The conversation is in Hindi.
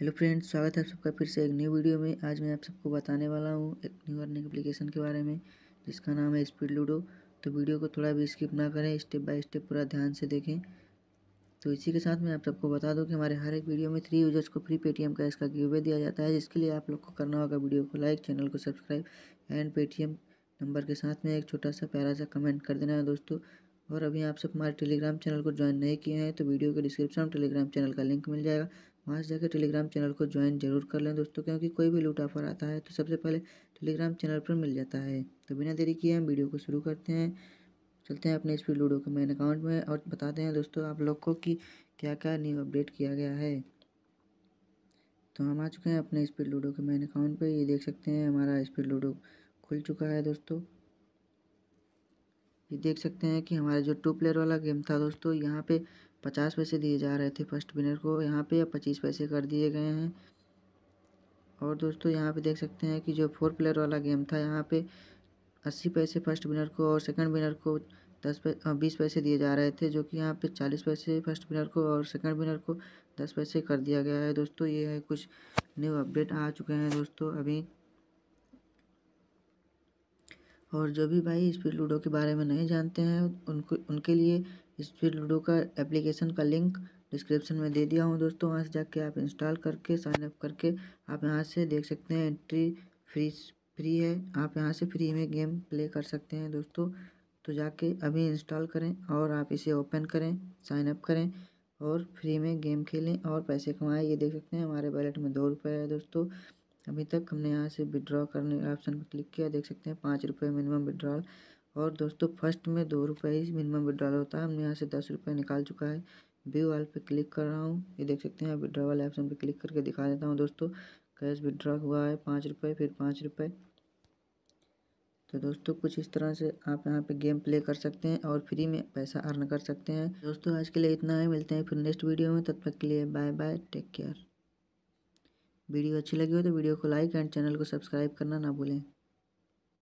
हेलो फ्रेंड्स स्वागत है आप सबका फिर से एक न्यू वीडियो में आज मैं आप सबको बताने वाला हूँ एक न्यू अर्निंग एप्लीकेशन के बारे में जिसका नाम है स्पीड लूडो तो वीडियो को थोड़ा भी स्किप ना करें स्टेप बाय स्टेप पूरा ध्यान से देखें तो इसी के साथ मैं आप सबको बता दूं कि हमारे हर एक वीडियो में थ्री यूजर्स को फ्री पेटीएम का इसका गिवे दिया जाता है जिसके लिए आप लोग को करना होगा वीडियो को लाइक चैनल को सब्सक्राइब एंड पेटीएम नंबर के साथ में एक छोटा सा प्यारा सा कमेंट कर देना है दोस्तों और अभी आप सब हमारे टेलीग्राम चैनल को ज्वाइन नहीं किए हैं तो वीडियो के डिस्क्रिप्शन में टेलीग्राम चैनल का लिंक मिल जाएगा वहाँ से जाकर टेलीग्राम चैनल को ज्वाइन जरूर कर लें दोस्तों क्योंकि कोई भी लूट ऑफर आता है तो सबसे पहले टेलीग्राम चैनल पर मिल जाता है तो बिना देरी किए हम वीडियो को शुरू करते हैं चलते हैं अपने इस लूडो के मेन अकाउंट में और बताते हैं दोस्तों आप लोग को कि क्या क्या न्यू अपडेट किया गया है तो हम आ चुके हैं अपने स्पीड लूडो के मेन अकाउंट पर ये देख सकते हैं हमारा स्पीड लूडो खुल चुका है दोस्तों ये देख सकते हैं कि हमारा जो टू प्लेयर वाला गेम था दोस्तों यहाँ पे पचास पैसे दिए जा रहे थे फर्स्ट विनर को यहाँ पे पच्चीस पैसे कर दिए गए हैं और दोस्तों यहाँ पे देख सकते हैं कि जो फोर प्लेयर वाला गेम था यहाँ पे अस्सी पैसे फर्स्ट विनर को और सेकंड विनर को दस पै बीस पैसे दिए जा रहे थे जो कि यहाँ पे चालीस पैसे फर्स्ट विनर को और सेकंड विनर को दस पैसे कर दिया गया है दोस्तों ये है कुछ न्यू अपडेट आ चुके हैं दोस्तों अभी और जो भी भाई इस पर लूडो के बारे में नहीं जानते हैं उनको उनके लिए इस फ्री लूडो का एप्लीकेशन का लिंक डिस्क्रिप्शन में दे दिया हूँ दोस्तों वहाँ से जाके आप इंस्टॉल करके साइनअप करके आप यहाँ से देख सकते हैं एंट्री फ्री फ्री है आप यहाँ से फ्री में गेम प्ले कर सकते हैं दोस्तों तो जाके अभी इंस्टॉल करें और आप इसे ओपन करें साइन अप करें और फ्री में गेम खेलें और पैसे कमाएं ये देख सकते हैं हमारे वैलेट में दो रुपये है दोस्तों अभी तक हमने यहाँ से विड्रॉ करने ऑप्शन पर क्लिक किया देख सकते हैं पाँच रुपये मिनिमम विड्रॉल और दोस्तों फर्स्ट में दो रुपये ही मिनिमम विड्रॉल होता है हमने यहाँ से दस रुपये निकाल चुका है व्यू वाल पे क्लिक कर रहा हूँ ये देख सकते हैं विड्रॉ वाले ऑप्शन पे क्लिक करके दिखा देता हूँ दोस्तों कैश विड्रॉ हुआ है पाँच रुपये फिर पाँच रुपये तो दोस्तों कुछ इस तरह से आप यहाँ पे गेम प्ले कर सकते हैं और फ्री में पैसा अर्न कर सकते हैं दोस्तों आज के लिए इतना है मिलते हैं फिर नेक्स्ट वीडियो में तब तक के लिए bye bye take care video अच्छी लगी हो तो वीडियो को लाइक एंड चैनल को सब्सक्राइब करना ना भूलें